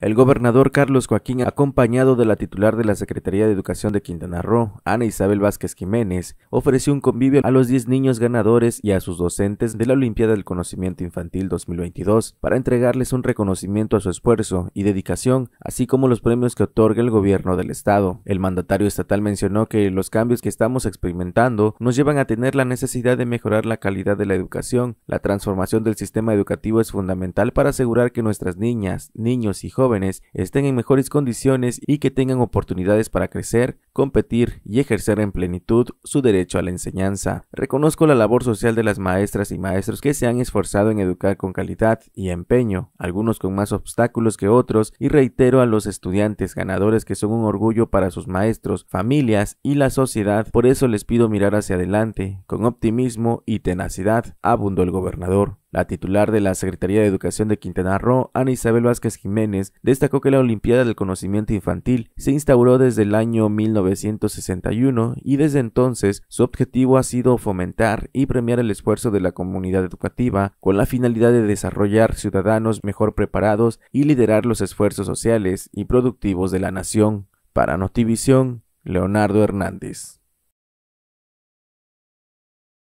El gobernador Carlos Joaquín, acompañado de la titular de la Secretaría de Educación de Quintana Roo, Ana Isabel Vázquez Jiménez, ofreció un convivio a los 10 niños ganadores y a sus docentes de la Olimpiada del Conocimiento Infantil 2022 para entregarles un reconocimiento a su esfuerzo y dedicación, así como los premios que otorga el gobierno del estado. El mandatario estatal mencionó que los cambios que estamos experimentando nos llevan a tener la necesidad de mejorar la calidad de la educación. La transformación del sistema educativo es fundamental para asegurar que nuestras niñas, niños y jóvenes jóvenes estén en mejores condiciones y que tengan oportunidades para crecer, competir y ejercer en plenitud su derecho a la enseñanza. Reconozco la labor social de las maestras y maestros que se han esforzado en educar con calidad y empeño, algunos con más obstáculos que otros, y reitero a los estudiantes ganadores que son un orgullo para sus maestros, familias y la sociedad, por eso les pido mirar hacia adelante, con optimismo y tenacidad, abundó el gobernador. La titular de la Secretaría de Educación de Quintana Roo, Ana Isabel Vázquez Jiménez, destacó que la Olimpiada del Conocimiento Infantil se instauró desde el año 1961 y desde entonces su objetivo ha sido fomentar y premiar el esfuerzo de la comunidad educativa con la finalidad de desarrollar ciudadanos mejor preparados y liderar los esfuerzos sociales y productivos de la nación. Para Notivisión, Leonardo Hernández.